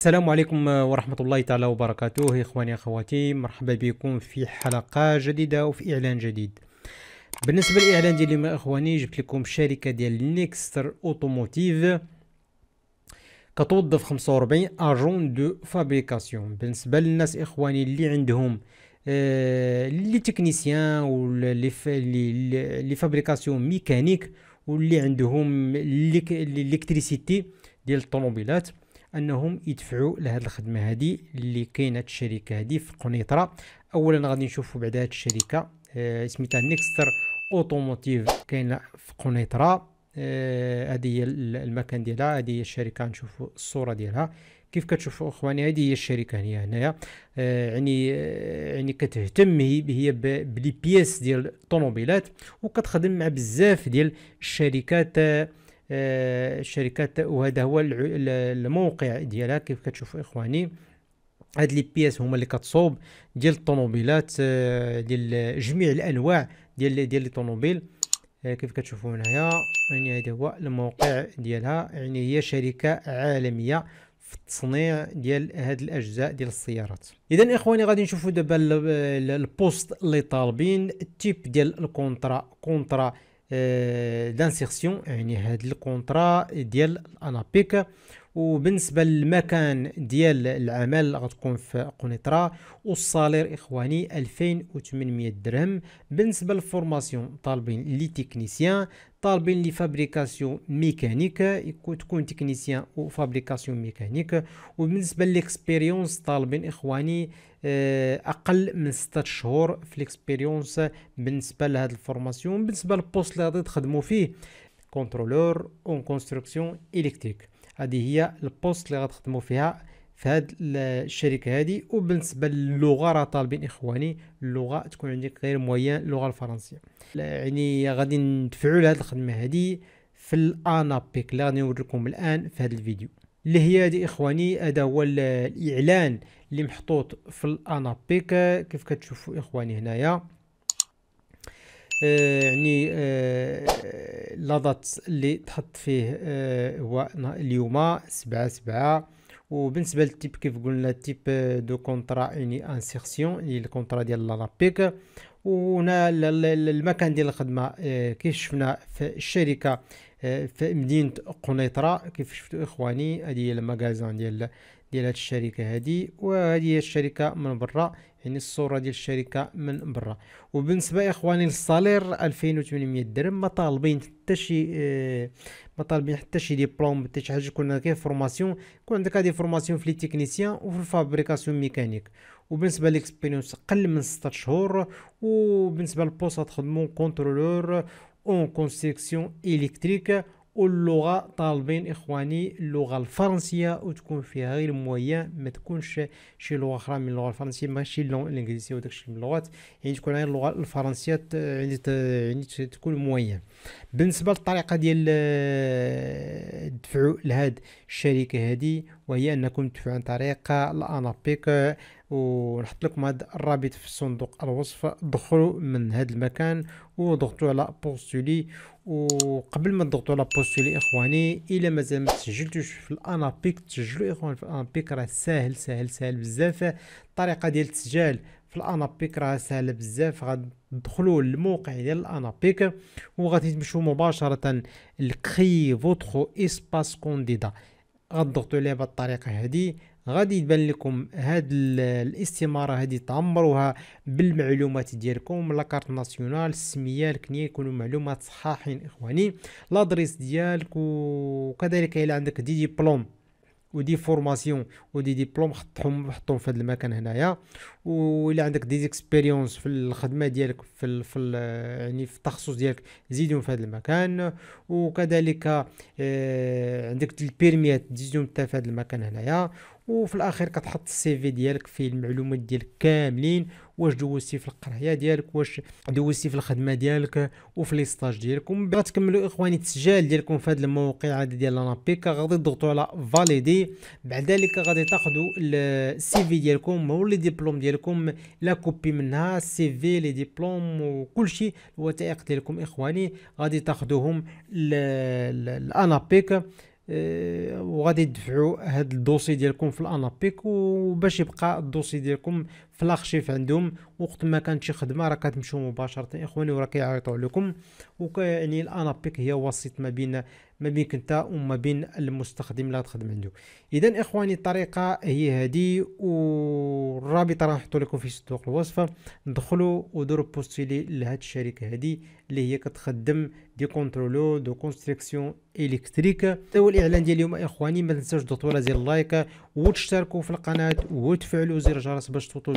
السلام عليكم ورحمة الله تعالى وبركاته إخواني أخواتي مرحبا بكم في حلقة جديدة وفي إعلان جديد بالنسبة للإعلان ديال اليوم إخواني جبت لكم شركة ديال نيكستر أوتوموتيف كتوظف 45 أجون دو فابريكاسيون بالنسبة للناس إخواني اللي عندهم آه اللي تكنيسيان واللي لي فابريكاسيون ميكانيك واللي عندهم الإلكتريسيتي ديال الطوموبيلات انهم يدفعوا لهاد الخدمه هذه اللي كاينه الشركه هذه في قنيطره اولا غادي نشوفوا بعد هاد الشركه آه سميتها نيكستر اوتوموتيف كاينه في قنيطره هذه آه هي المكان ديالها هذه هي الشركه نشوفوا الصوره ديالها كيف كتشوفوا اخواني هذه هي الشركه هنايا هنايا آه، يعني آه، يعني كتهتم هي بلي بيس ديال الطوموبيلات وكتخدم مع بزاف ديال الشركات آه آه، الشركات وهذا هو الموقع ديالها كيف كتشوفوا اخواني هاد لي بياس هما اللي كتصوب ديال الطوموبيلات آه، ديال جميع الانواع ديال ديال لي طوموبيل آه، كيف كتشوفوا هنايا يعني هذا هو الموقع ديالها يعني هي شركه عالميه في التصنيع ديال هاد الاجزاء ديال السيارات اذا اخواني غادي نشوفوا دابا البوست اللي طالبين التيب ديال الكونترا كونترا دانسيرسيون آه، يعني هاد الكونترا ديال الانابيك وبالنسبه للمكان ديال العمل غتكون في قنيطره والصالير اخواني 2800 درهم بالنسبه للفورماسيون طالبين لي تكنيسيان طالبين لي فابريكاسيون ميكانيك تكون تكنيسيان او فابريكاسيون ميكانيك وبالنسبه ليكسبيريونس طالبين اخواني آه، اقل من 6 شهور في ليكسبيريونس بالنسبه لهاد الفورماسيون بالنسبه للبوست اللي غادي تخدموا فيه كونترولور اون كونستركسيون الكتريك هذه هي البوست اللي غتخدموا فيها في هاد الشركه هذه وبالنسبه للغه راه طالبين اخواني اللغه تكون عندك غير مويان اللغه الفرنسيه يعني غادي ندفعوا لهاد الخدمه هذه في الانابيك اللي غادي نوريكم الان في هاد الفيديو اللي هي هذه اخواني هذا هو الاعلان اللي محطوط في الانابيك كيف كتشوفوا اخواني هنايا آه، يعني آه، لاضات اللي تحط فيه آه، هو اليوم سبعة سبعة وبالنسبه للتيب كيف قلنا تيب دو كونترا اوني يعني انسيرسيون اللي الكونترا ديال لابيك وهنا المكان ديال الخدمه آه، كيف شفنا في الشركه آه، في مدينه قنيطره كيف شفتوا اخواني هذه هي المغازان ديال ديال هاد الشركه هادي وهذه هي الشركه من برا يعني الصوره ديال الشركه من برا وبالنسبه اخواني للصالير 2800 درهم ما طالبين حتى شي آه، ما طالبين حتى شي ديبلوم حتى شي حاجه كنا كاين فورماسيون يكون عندك هادي فورماسيون في لي تكنيسيان وفي الفابريكاسيون ميكانيك وبالنسبه ليكسبيريونس قل من 6 شهور وبالنسبه للبوست تخدمو كونترولور اون كونستركسيون الكتريك واللغه طالبين اخواني اللغه الفرنسيه وتكون فيها غير مويان ما تكونش شي لغه اخرى من اللغه الفرنسيه ماشي اللغه الانجليزيه وداكشي من اللغات يعني تكون غير اللغه الفرنسيه يعني يعني تكون مويان بالنسبه للطريقه ديال الدفع آه، لهاد الشركه هذه وهي انكم تدفعوا عن طريق الانابيك ونحط لكم هذا الرابط في صندوق الوصف دخلوا من هذا المكان وضغطوا على بوستولي وقبل ما تضغطوا على بوستولي اخواني الا مازال ما تسجلتوش في الانابيك تسجلوا اخواني في الانابيك راه ساهل ساهل ساهل بزاف الطريقه ديال التسجيل في الانابيك راه ساهله بزاف غتدخلوا للموقع ديال الانابيك وغادي تمشوا مباشره لكري فوتخو اسباس كونديدا غتضغطوا عليه بالطريقه الطريقه هذه غادي يبان لكم هاد الاستماره هادي تعمروها بالمعلومات ديالكم لاكارت ناسيونال السميه الكنيه يكونوا معلومات صحاحين اخواني لادريس ديالك وكذلك الى عندك دي ديبلوم ودي فورماسيون ودي ديبلوم حطهم حطهم في هذا المكان هنايا ولا عندك دي اكسبيريونس في الخدمه ديالك في الـ في الـ يعني في التخصص ديالك زيدهم في هذا المكان وكذلك آه عندك البيرميات زيدهم حتى في هذا المكان هنايا وفي الاخير كتحط السي في ديالك فيه المعلومات ديالك كاملين واش دوزتي في القرايه ديالك واش دوزتي في الخدمه ديالك وفي لي ستاج ديالك ومن بعد تكملوا اخواني التسجيل ديالكم في هذا الموقع هذا ديال لابيكا غادي تضغطوا على فاليدي بعد ذلك غادي تاخذوا السي في ديالكم او لي ديبلوم ديالكم لا كوبي منها السي في لي ديبلوم وكل شيء الوثائق ديالكم اخواني غادي تاخذوهم الانابيك آه، وغادي تدفعوا هاد الدوسي ديالكم في الانابيك وباش يبقى الدوسي ديالكم في لاخشيف عندهم وقت ما كانت شي خدمه راه كتمشيو مباشره اخواني وراه كيعيطوا عليكم ويعني الانابيك هي وسيط ما بين ما بينك انت وما بين المستخدم اللي غتخدم عنده اذا اخواني الطريقه هي هذه والرابط راه نحطو لكم في صندوق الوصفه دخلوا ودور بوستيلي لهاد الشركه هذه اللي هي كتخدم دي كونترولو دو كونستركسيون الكتريك هذا هو الاعلان ديال اليوم اخواني ما تنساوش تضغطوا على زر اللايك وتشتركوا في القناه وتفعلوا زر الجرس باش توصلوا